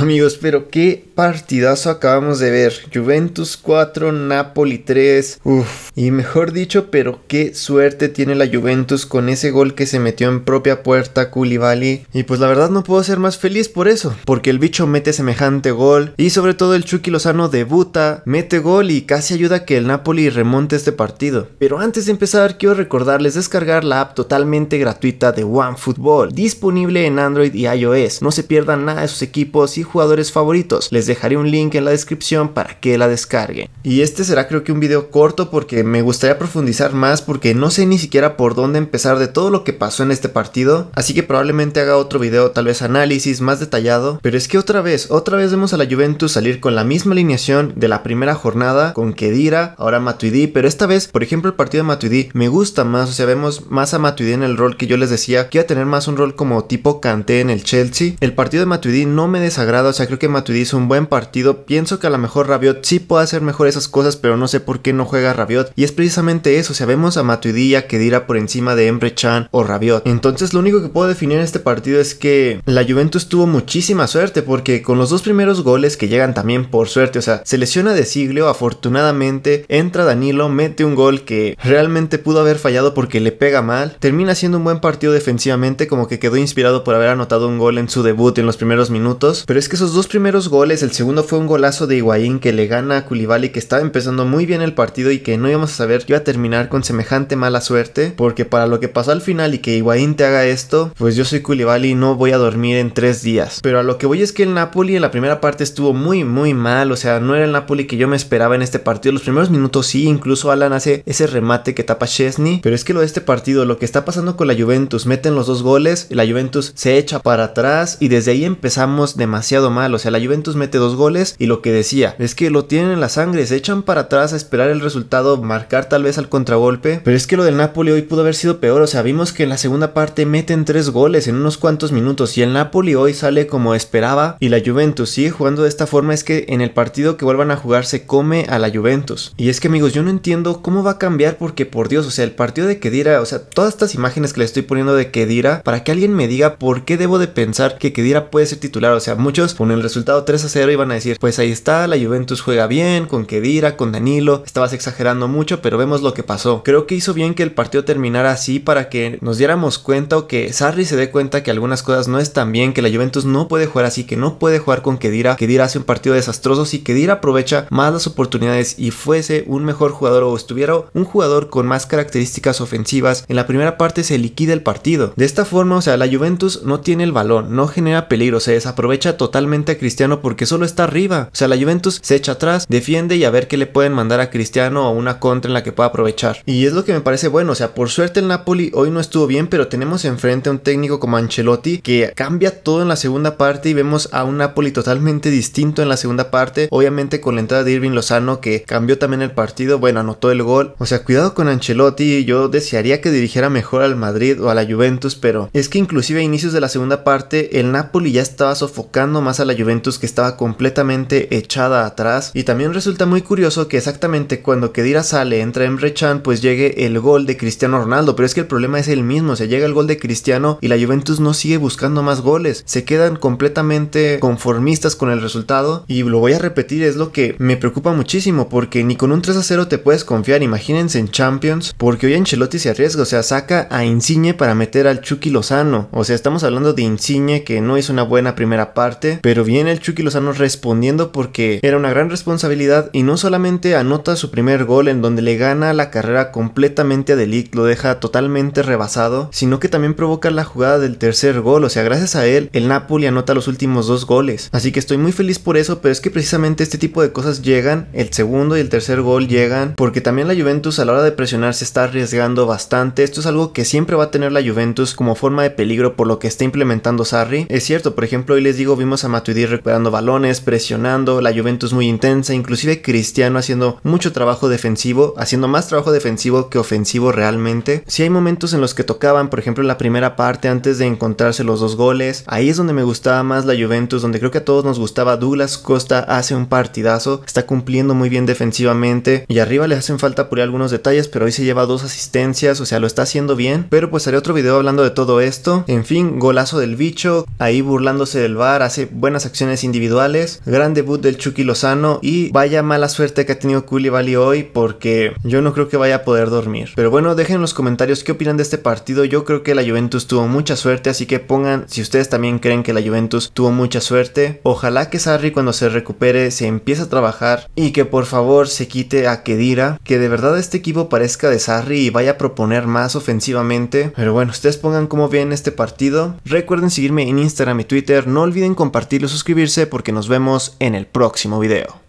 Amigos, pero qué partidazo acabamos de ver. Juventus 4, Napoli 3. Uf. Y mejor dicho, pero qué suerte tiene la Juventus con ese gol que se metió en propia puerta Koulibaly. Y pues la verdad no puedo ser más feliz por eso. Porque el bicho mete semejante gol. Y sobre todo el Chucky Lozano debuta, mete gol y casi ayuda a que el Napoli remonte este partido. Pero antes de empezar, quiero recordarles descargar la app totalmente gratuita de OneFootball. Disponible en Android y iOS. No se pierdan nada de sus equipos y jugadores favoritos. Les dejaré un link en la descripción para que la descarguen. Y este será creo que un video corto porque me gustaría profundizar más porque no sé ni siquiera por dónde empezar de todo lo que pasó en este partido. Así que probablemente haga otro video, tal vez análisis más detallado. Pero es que otra vez, otra vez vemos a la Juventus salir con la misma alineación de la primera jornada con Kedira, ahora Matuidi, pero esta vez, por ejemplo, el partido de Matuidi me gusta más, o sea, vemos más a Matuidi en el rol que yo les decía, que iba a tener más un rol como tipo Kanté en el Chelsea. El partido de Matuidi no me desagrada o sea, creo que Matuidi hizo un buen partido. Pienso que a lo mejor Rabiot sí puede hacer mejor esas cosas, pero no sé por qué no juega Rabiot. Y es precisamente eso. O vemos a Matuidi ya que Kedira por encima de Emre Chan o Rabiot. Entonces, lo único que puedo definir en este partido es que la Juventus tuvo muchísima suerte porque con los dos primeros goles que llegan también por suerte, o sea, se lesiona de Siglo afortunadamente entra Danilo, mete un gol que realmente pudo haber fallado porque le pega mal, termina siendo un buen partido defensivamente, como que quedó inspirado por haber anotado un gol en su debut en los primeros minutos, pero es que esos dos primeros goles, el segundo fue un golazo de Higuaín que le gana a Koulibaly que estaba empezando muy bien el partido y que no íbamos a saber que iba a terminar con semejante mala suerte, porque para lo que pasó al final y que Higuaín te haga esto, pues yo soy Koulibaly y no voy a dormir en tres días. Pero a lo que voy es que el Napoli en la primera parte estuvo muy muy mal, o sea, no era el Napoli que yo me esperaba en este partido. Los primeros minutos sí, incluso Alan hace ese remate que tapa Chesney, pero es que lo de este partido, lo que está pasando con la Juventus, meten los dos goles, la Juventus se echa para atrás y desde ahí empezamos demasiado mal. O sea, la Juventus mete dos goles y lo que decía es que lo tienen en la sangre, se echan para atrás a esperar el resultado, marcar tal vez al contragolpe. Pero es que lo del Napoli hoy pudo haber sido peor. O sea, vimos que en la segunda parte meten tres goles en unos cuantos minutos y el Napoli hoy sale como esperaba y la Juventus sigue jugando de esta forma. Es que en el partido que vuelvan a jugar se come a la Juventus. Y es que amigos, yo no entiendo cómo va a cambiar porque por Dios, o sea, el partido de Kedira, o sea, todas estas imágenes que le estoy poniendo de Kedira, para que alguien me diga por qué debo de pensar que Kedira puede ser titular. O sea, mucho con el resultado 3 a 0 iban a decir, pues ahí está, la Juventus juega bien, con Kedira, con Danilo, estabas exagerando mucho, pero vemos lo que pasó. Creo que hizo bien que el partido terminara así para que nos diéramos cuenta o que Sarri se dé cuenta que algunas cosas no están bien, que la Juventus no puede jugar así, que no puede jugar con Kedira, Kedira hace un partido desastroso, si Kedira aprovecha más las oportunidades y fuese un mejor jugador o estuviera un jugador con más características ofensivas, en la primera parte se liquida el partido. De esta forma, o sea, la Juventus no tiene el balón, no genera peligro, se desaprovecha totalmente totalmente a Cristiano porque solo está arriba. O sea, la Juventus se echa atrás, defiende y a ver qué le pueden mandar a Cristiano o una contra en la que pueda aprovechar. Y es lo que me parece bueno. O sea, por suerte el Napoli hoy no estuvo bien, pero tenemos enfrente a un técnico como Ancelotti que cambia todo en la segunda parte y vemos a un Napoli totalmente distinto en la segunda parte. Obviamente con la entrada de Irving Lozano que cambió también el partido. Bueno, anotó el gol. O sea, cuidado con Ancelotti. Yo desearía que dirigiera mejor al Madrid o a la Juventus, pero es que inclusive a inicios de la segunda parte el Napoli ya estaba sofocando más a la Juventus que estaba completamente echada atrás y también resulta muy curioso que exactamente cuando Kedira sale entra Emre Can pues llegue el gol de Cristiano Ronaldo pero es que el problema es el mismo, se llega el gol de Cristiano y la Juventus no sigue buscando más goles, se quedan completamente conformistas con el resultado y lo voy a repetir es lo que me preocupa muchísimo porque ni con un 3 a 0 te puedes confiar, imagínense en Champions porque hoy Ancelotti se arriesga, o sea saca a Insigne para meter al Chucky Lozano, o sea estamos hablando de Insigne que no hizo una buena primera parte pero viene el Chucky Lozano respondiendo porque era una gran responsabilidad y no solamente anota su primer gol en donde le gana la carrera completamente a Delic, lo deja totalmente rebasado, sino que también provoca la jugada del tercer gol, o sea, gracias a él el Napoli anota los últimos dos goles. Así que estoy muy feliz por eso, pero es que precisamente este tipo de cosas llegan, el segundo y el tercer gol llegan, porque también la Juventus a la hora de presionar se está arriesgando bastante, esto es algo que siempre va a tener la Juventus como forma de peligro por lo que está implementando Sarri. Es cierto, por ejemplo, hoy les digo, vimos a Matuidi recuperando balones, presionando, la Juventus muy intensa, inclusive Cristiano haciendo mucho trabajo defensivo, haciendo más trabajo defensivo que ofensivo realmente. Si hay momentos en los que tocaban, por ejemplo, en la primera parte antes de encontrarse los dos goles, ahí es donde me gustaba más la Juventus, donde creo que a todos nos gustaba Douglas Costa hace un partidazo, está cumpliendo muy bien defensivamente y arriba le hacen falta por algunos detalles, pero hoy se lleva dos asistencias, o sea, lo está haciendo bien, pero pues haré otro video hablando de todo esto. En fin, golazo del bicho, ahí burlándose del bar, hace buenas acciones individuales, gran debut del Chucky Lozano y vaya mala suerte que ha tenido Valley hoy porque yo no creo que vaya a poder dormir. Pero bueno, dejen los comentarios qué opinan de este partido. Yo creo que la Juventus tuvo mucha suerte, así que pongan si ustedes también creen que la Juventus tuvo mucha suerte. Ojalá que Sarri cuando se recupere se empiece a trabajar y que por favor se quite a Kedira, que de verdad este equipo parezca de Sarri y vaya a proponer más ofensivamente. Pero bueno, ustedes pongan cómo ven este partido. Recuerden seguirme en Instagram y Twitter. No olviden compartir compartirlo, suscribirse porque nos vemos en el próximo video.